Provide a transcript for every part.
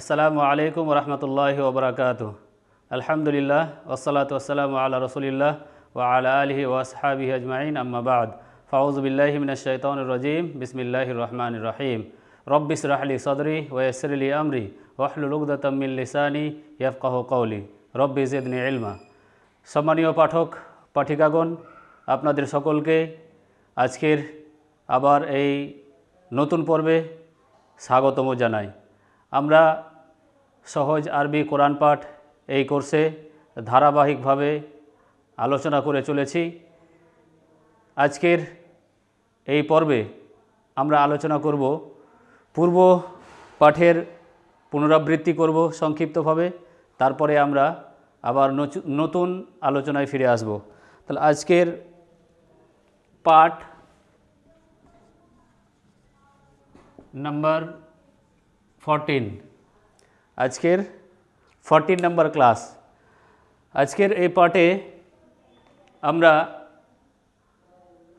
আসসালামু আলাইকুম রহমতুল্লাহ ওবরাকাত আলহামদুলিল্লাহ ওসলাত ওসালাম আল্লাহ রসুলিল্লাহ ও আলা আলহি ওয়াসহাবি আজমাইন আম্মাবাদ ফাউজবিল্লাহমিনাশাইতন রজিম বিসমিল্লাহ রহমান রহিম রব্বিস রাহলি সদরি ওয়াসরলি আমরি ওয়াহলুলুকদমিল লিসানি ইয়াফকাহ কৌলি রব্বি জিদনি ইলমা সম্মানীয় পাঠক পাঠিকাগণ আপনাদের সকলকে আজকের আবার এই নতুন পর্বে স্বাগতম জানাই আমরা সহজ আরবি কোরআন পাঠ এই কোর্সে ধারাবাহিকভাবে আলোচনা করে চলেছি আজকের এই পর্বে আমরা আলোচনা করব পূর্ব পাঠের পুনরাবৃত্তি করব সংক্ষিপ্তভাবে তারপরে আমরা আবার নতুন আলোচনায় ফিরে আসব তাহলে আজকের পাঠ নাম্বার ফরটিন আজকের ফরটিন নাম্বার ক্লাস আজকের এই পার্টে আমরা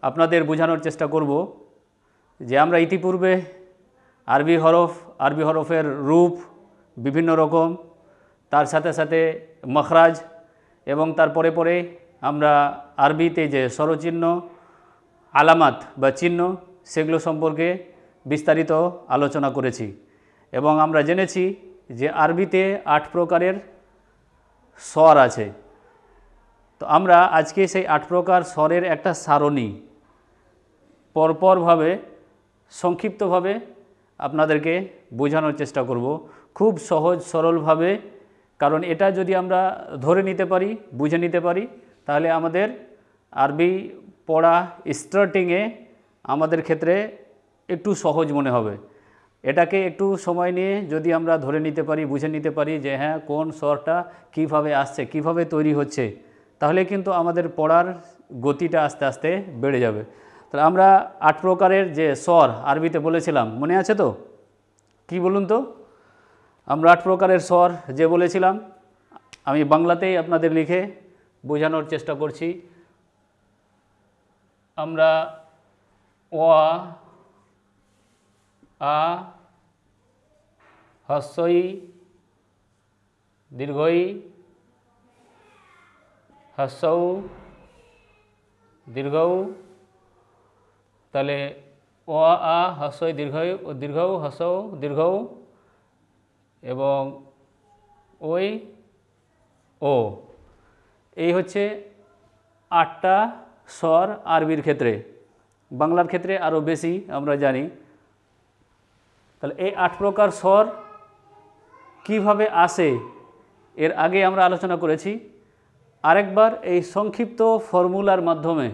আপনাদের বোঝানোর চেষ্টা করব যে আমরা ইতিপূর্বে আরবি হরফ আরবি হরফের রূপ বিভিন্ন রকম তার সাথে সাথে মখরাজ এবং তার পরে পরে আমরা আরবিতে যে স্বরচিহ্ন আলামাত বা চিহ্ন সেগুলো সম্পর্কে বিস্তারিত আলোচনা করেছি এবং আমরা জেনেছি যে আরবিতে আট প্রকারের স্বর আছে তো আমরা আজকে সেই আট প্রকার স্বরের একটা সারণী পরপরভাবে সংক্ষিপ্তভাবে আপনাদেরকে বোঝানোর চেষ্টা করব খুব সহজ সরলভাবে কারণ এটা যদি আমরা ধরে নিতে পারি বুঝে নিতে পারি তাহলে আমাদের আরবি পড়া স্টার্টিংয়ে আমাদের ক্ষেত্রে একটু সহজ মনে হবে এটাকে একটু সময় নিয়ে যদি আমরা ধরে নিতে পারি বুঝে নিতে পারি যে হ্যাঁ কোন স্বরটা কিভাবে আসছে কিভাবে তৈরি হচ্ছে তাহলে কিন্তু আমাদের পড়ার গতিটা আস্তে আস্তে বেড়ে যাবে তাহলে আমরা আট প্রকারের যে স্বর আরবিতে বলেছিলাম মনে আছে তো কি বলুন তো আমরা আট প্রকারের স্বর যে বলেছিলাম আমি বাংলাতেই আপনাদের লিখে বোঝানোর চেষ্টা করছি আমরা ওয়া আ হস্যই দীর্ঘই হস্যৌ দীর্ঘৌ তাহলে অ আ হস্যই দীর্ঘই দীর্ঘৌ হস্যৌ দীর্ঘৌ এবং ওই ও এই হচ্ছে আটটা স্বর আরবির ক্ষেত্রে বাংলার ক্ষেত্রে আরও বেশি আমরা জানি তাহলে এই আট প্রকার স্বর কিভাবে আসে এর আগে আমরা আলোচনা করেছি আরেকবার এই সংক্ষিপ্ত ফর্মুলার মাধ্যমে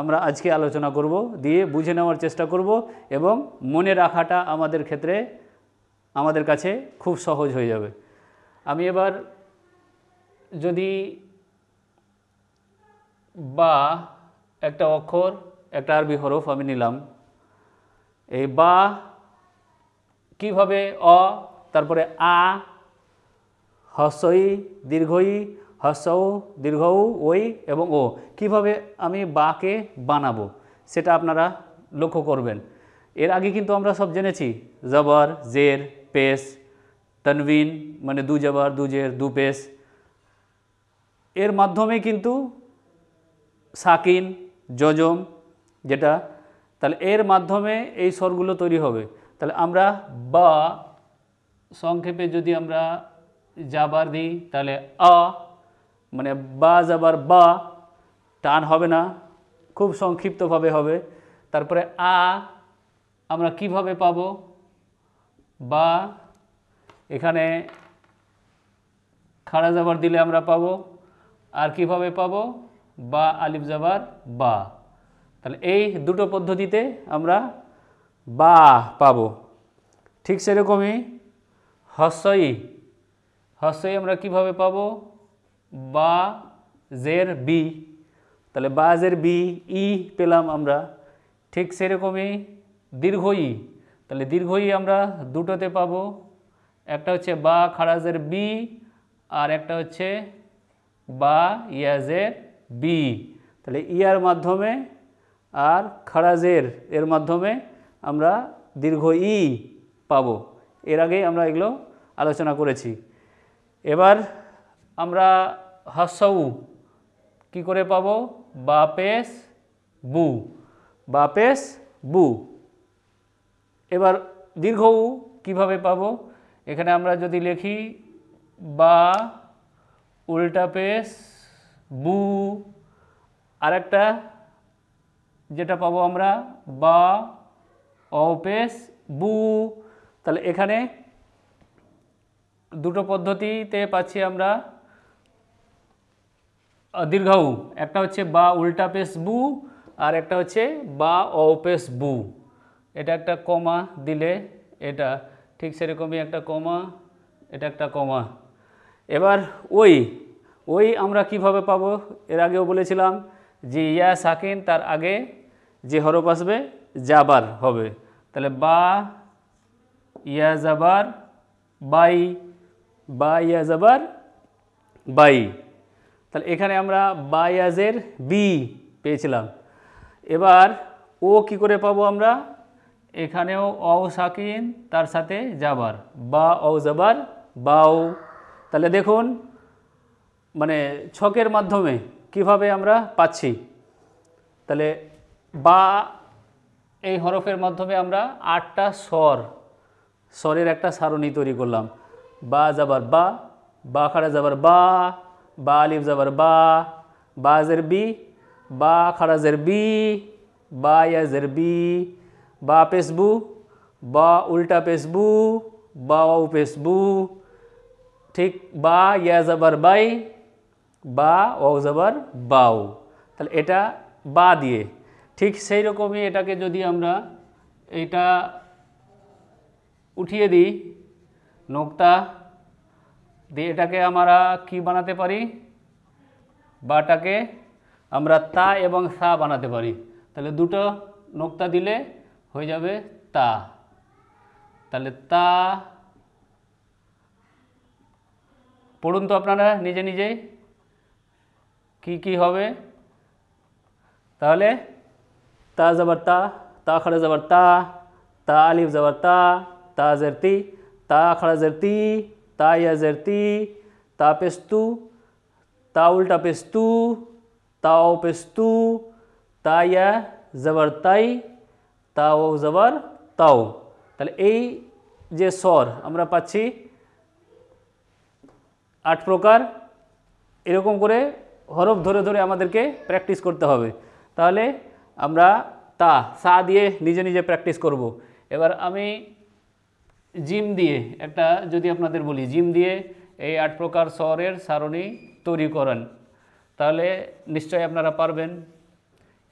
আমরা আজকে আলোচনা করব দিয়ে বুঝে নেওয়ার চেষ্টা করব এবং মনে রাখাটা আমাদের ক্ষেত্রে আমাদের কাছে খুব সহজ হয়ে যাবে আমি এবার যদি বা একটা অক্ষর একটা আরবি হরফ আমি নিলাম এই বা কিভাবে অ তারপরে আ হসই দীর্ঘই হসৌ দীর্ঘৌ ওই এবং ও কিভাবে আমি বাকে বানাবো সেটা আপনারা লক্ষ্য করবেন এর আগে কিন্তু আমরা সব জেনেছি জবর জের পেশ তনবিন মানে দু জবর দু জের দু পেশ এর মাধ্যমে কিন্তু সাকিন যজম যেটা তাহলে এর মাধ্যমে এই স্বরগুলো তৈরি হবে তাহলে আমরা বা সংক্ষেপে যদি আমরা যাবার দিই তাহলে আ মানে বা যাবার বা টান হবে না খুব সংক্ষিপ্তভাবে হবে তারপরে আ আমরা কিভাবে পাব বা এখানে খাড়া যাবার দিলে আমরা পাব আর কিভাবে পাব বা আলিফ যাবার বা তাহলে এই দুটো পদ্ধতিতে আমরা বা পাব ঠিক সেরকমই হসই হসই আমরা কিভাবে পাব বা জের বি তাহলে বা জের বি ই পেলাম আমরা ঠিক সেরকমই দীর্ঘ ই তাহলে দীর্ঘ ই আমরা দুটোতে পাবো একটা হচ্ছে বা খারাজের বি আর একটা হচ্ছে বা ইয়াজের বি তাহলে ইয়ার মাধ্যমে আর খারাজের এর মাধ্যমে আমরা দীর্ঘ ই পাবো এর আগেই আমরা এগুলো আলোচনা করেছি এবার আমরা হাসাউ কি করে পাব বাপেস বু বাপেস বু এবার দীর্ঘ উ কীভাবে পাব এখানে আমরা যদি লিখি বা উল্টা পেস বু আরেকটা যেটা পাবো আমরা বা অপেস বু তাহলে এখানে দুটো পদ্ধতিতে পাচ্ছি আমরা দীর্ঘউ একটা হচ্ছে বা উল্টা পেশ বু আর একটা হচ্ছে বা অপেশ বু এটা একটা কমা দিলে এটা ঠিক সেরকমই একটা কমা এটা একটা কমা এবার ওই ওই আমরা কিভাবে পাবো এর আগেও বলেছিলাম যে ইয়া সাকিন তার আগে যে হরফ আসবে যাবার হবে তাহলে বা ইয়াজাবার বাই বা ইয়াজাবার বাই তাহলে এখানে আমরা বা বি পেয়েছিলাম এবার ও কি করে পাবো আমরা এখানেও অ সাকিন তার সাথে যাবার বা অ যাবার বাও তাহলে দেখুন মানে ছকের মাধ্যমে কিভাবে আমরা পাচ্ছি তাহলে বা এই হরফের মাধ্যমে আমরা আটটা স্বর স্বরের একটা সারণি তৈরি করলাম বা যাবার বা বা খাড়া যাবার বা বা আলিফ যাবার বা বা জের বি বা খাড়া জের বি বা ইয়া জের বি বা পেসবু বা উল্টা পেসবু বা ও পেসবু ঠিক বা ইয়া যাবার বাই বা ও যাবার বাউ তাহলে এটা বা দিয়ে ঠিক সেই রকমই এটাকে যদি আমরা এটা উঠিয়ে দিই নোকতা দিয়ে এটাকে আমরা কি বানাতে পারি বাটাকে আমরা তা এবং সা বানাতে পারি তাহলে দুটো নোকতা দিলে হয়ে যাবে তা তাহলে তা পড়ুন তো আপনারা নিজে নিজেই কি কি হবে তাহলে তা জবর তা তা খালে জবর তা তা আলিফ জবর তা تا زرتی تا خڑا زرتی تا یا زرتی تا پستو تا الٹا پستو تاو پستو তা ইয়া জবর তাই তাও জবর তাও তাহলে এই যে স্বর আমরা পাচ্ছি আট প্রকার এরকম করে হরফ ধরে ধরে আমাদেরকে প্র্যাকটিস করতে হবে তাহলে আমরা তা সা দিয়ে নিজে নিজে প্র্যাকটিস করব এবার আমি জিম দিয়ে একটা যদি আপনাদের বলি জিম দিয়ে এই আট প্রকার স্বরের সারণী তৈরি করেন তাহলে নিশ্চয়ই আপনারা পারবেন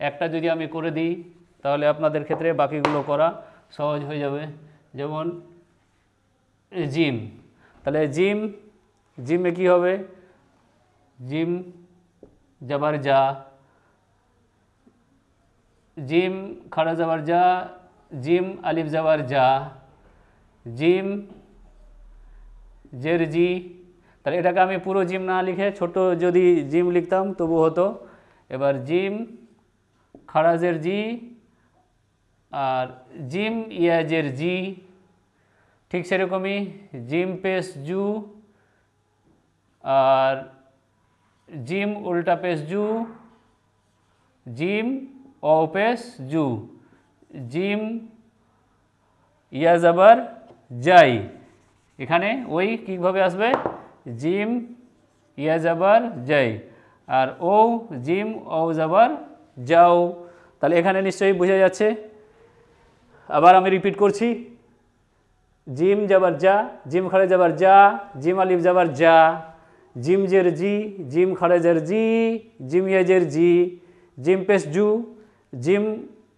একটা যদি আমি করে দিই তাহলে আপনাদের ক্ষেত্রে বাকিগুলো করা সহজ হয়ে যাবে যেমন জিম তাহলে জিম জিমে কি হবে জিম যাবার যা জিম খাড়া যাবার যা জিম আলিফ যাবার যা जिम जेर जी तटा पुरो जिम ना लिखे छोटो जदि जिम लिखतम तबु तो हतो एबार जिम खड़ाजेर जी और जिम इजेर जी ठीक सरकम ही जिम पेस जू और जिम उल्टा पेस जू जिम ओपेस जू जिम या जबर যাই এখানে ওই কীভাবে আসবে জিম ইয়া যাবার যাই আর ও জিম ও যাবার যাও তাহলে এখানে নিশ্চয়ই বোঝা যাচ্ছে আবার আমি রিপিট করছি জিম যাবার যা জিম খাড়ে যাবার যা জিম আলিফ যাবার যা জিম জের জি জিম জের জি জিম ইয়াজের জি জিম পেস জু জিম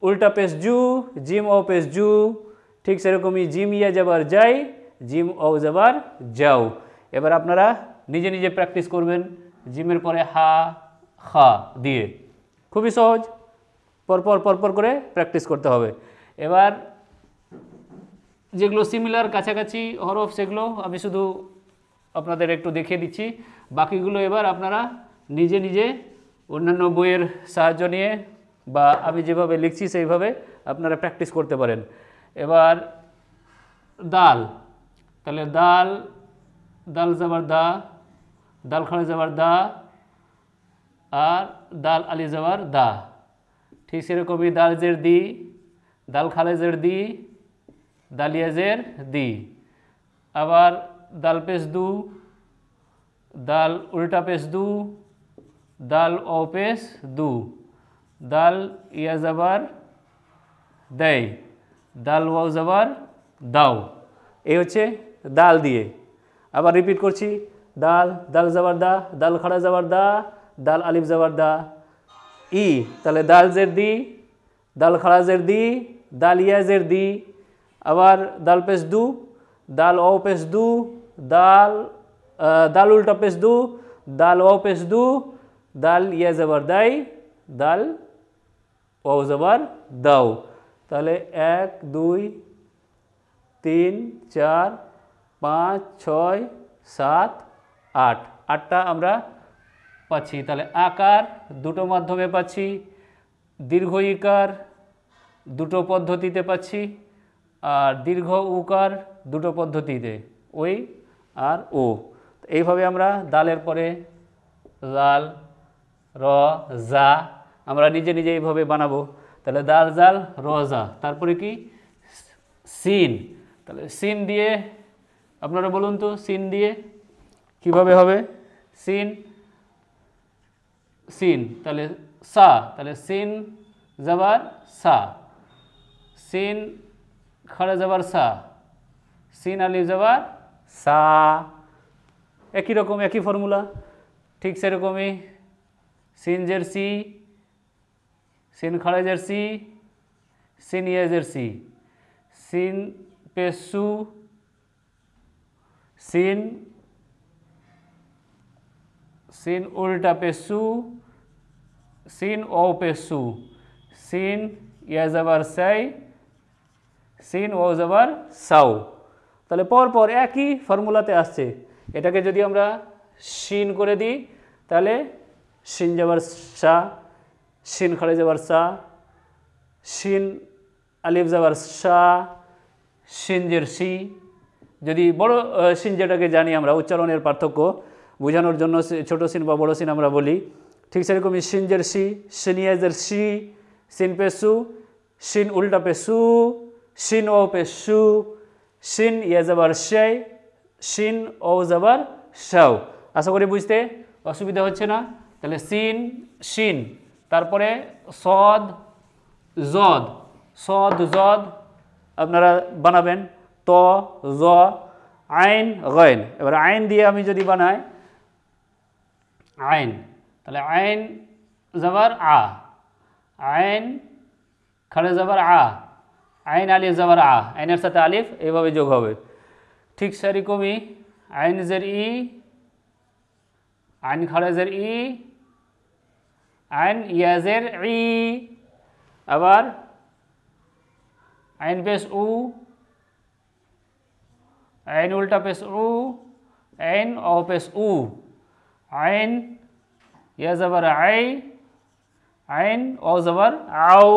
উল্টা পেস জু জিম ও পেস জু ঠিক সেরকমই জিম ইয়া যাবার যাই জিম ও যাবার যাও এবার আপনারা নিজে নিজে প্র্যাকটিস করবেন জিমের পরে হা খা দিয়ে খুবই সহজ পরপর পরপর করে প্র্যাকটিস করতে হবে এবার যেগুলো সিমিলার কাছাকাছি হরফ সেগুলো আমি শুধু আপনাদের একটু দেখিয়ে দিচ্ছি বাকিগুলো এবার আপনারা নিজে নিজে অন্যান্য বইয়ের সাহায্য নিয়ে বা আমি যেভাবে লিখছি সেইভাবে আপনারা প্র্যাকটিস করতে পারেন এবার দাল তাহলে দাল দাল জবর দা দাল খড়ে জবর দা আর দাল আলি জবর দা ঠিক সেরকমই দাল জের দি দাল খালে জের দি দালিয়া জের দি আবার দাল পেশ দু দাল উল্টা পেশ দু दाल ओपेस दू दाल या ज़बर दई দাল ওয়াও জবার দাও এই হচ্ছে দাল দিয়ে আবার রিপিট করছি দাল দাল জবার দা দাল খাড়া জবার দা দাল আলিফ জবার দা ই তাহলে দাল জের দি দাল খাড়া জের দি দাল ইয়া জের দি আবার দাল পেশ দু দাল ও পেশ দু দাল দাল উল্টা পেশ দু দাল ও পেশ দু দাল ইয়া জবার দাই দাল ও জবার দাও তাহলে এক দুই তিন চার পাঁচ ছয় সাত আট আটটা আমরা পাচ্ছি তাহলে আকার দুটো মাধ্যমে পাচ্ছি দীর্ঘ ইকার দুটো পদ্ধতিতে পাচ্ছি আর দীর্ঘ উকার দুটো পদ্ধতিতে ওই আর ও এইভাবে আমরা দালের পরে লাল র যা আমরা নিজে নিজে এইভাবে বানাবো তাহলে দাল জাল রজা তারপরে কি সিন তাহলে সিন দিয়ে আপনারা বলুন তো সিন দিয়ে কিভাবে হবে সিন সিন তাহলে সা তাহলে সিন যাবার সা সিন খড়া যাবার সা সিন আলি যাবার সা একই রকম একই ফর্মুলা ঠিক সেরকমই সিন জের সি সিন খড়েজের সি সিন ইয়েজের সি সিন পেসু সিন সিন উল্টা পেসু সিন ও পেসু সিন ইয়া জবর সাই সিন ও জবর সাউ তাহলে পরপর একই ফর্মুলাতে আসছে এটাকে যদি আমরা সিন করে দিই তাহলে সিন জবর সা শিন খড়ে যাবার সা শিন আলিফ যাবার সা সিনজের সি যদি বড় সিন যেটাকে জানি আমরা উচ্চারণের পার্থক্য বোঝানোর জন্য ছোট সিন বা বড় সিন আমরা বলি ঠিক সেরকমই সিনজের সি সিনিয়াজের ইয়ে সি সিন পেসু সিন উল্টা পেসু সিন ও পেসু সিন ইয়া যাবার সেই সিন ও যাবার সাও আশা করি বুঝতে অসুবিধা হচ্ছে না তাহলে সিন সিন তারপরে সদ জদ সদ জদ আপনারা বানাবেন ত জ আইন গয়েন এবার আইন দিয়ে আমি যদি বানাই আইন তাহলে আইন যাবার আ আইন খাড়ে যাবার আ আইন আলিফ যাবার আ আইনের সাথে আলিফ এইভাবে যোগ হবে ঠিক সেরকমই আইন জের ই আইন খাড়ে জের ই আইন ইয়াজের ই আবার আইন পেশ উ আইন উল্টা পেশ উ আইন অ পেশ উ আইন ইয়া জবর আই আইন অ জবর আউ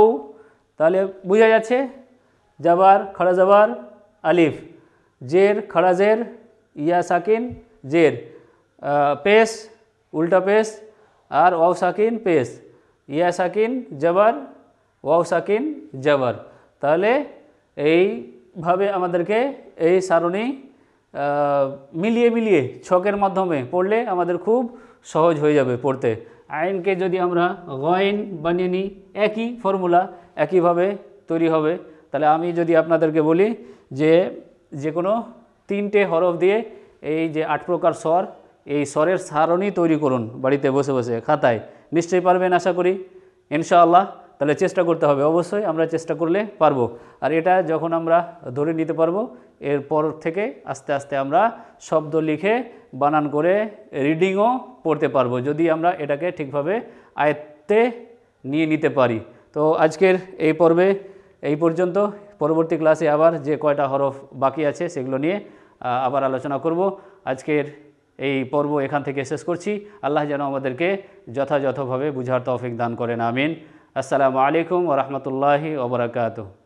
তাহলে বোঝা যাচ্ছে জবর খড়া জবর আলিফ জের খড়া জের ইয়া সাকিন জের পেশ উল্টা পেশ আর ওয়াও সাকিন পেশ ইয়া সাকিন জবর ওয়াও সাকিন জবর তাহলে এইভাবে আমাদেরকে এই সারণি মিলিয়ে মিলিয়ে ছকের মাধ্যমে পড়লে আমাদের খুব সহজ হয়ে যাবে পড়তে আইনকে যদি আমরা গয়েন বানিয়ে নিই একই ফর্মুলা একইভাবে তৈরি হবে তাহলে আমি যদি আপনাদেরকে বলি যে যে কোনো তিনটে হরফ দিয়ে এই যে আট প্রকার স্বর এই স্বরের সারণী তৈরি করুন বাড়িতে বসে বসে খাতায় নিশ্চয়ই পারবেন আশা করি ইনশাআল্লাহ তাহলে চেষ্টা করতে হবে অবশ্যই আমরা চেষ্টা করলে পারবো আর এটা যখন আমরা ধরে নিতে পারবো এরপর থেকে আস্তে আস্তে আমরা শব্দ লিখে বানান করে রিডিংও পড়তে পারবো যদি আমরা এটাকে ঠিকভাবে আয়ত্তে নিয়ে নিতে পারি তো আজকের এই পর্বে এই পর্যন্ত পরবর্তী ক্লাসে আবার যে কয়টা হরফ বাকি আছে সেগুলো নিয়ে আবার আলোচনা করব আজকের এই পর্ব এখান থেকে শেষ করছি আল্লাহ যেন আমাদেরকে যথাযথভাবে বুঝার তৌফিক দান করেন আমিন আসসালামু আলাইকুম ওরহমতুল্লাহি ওবরাকাতু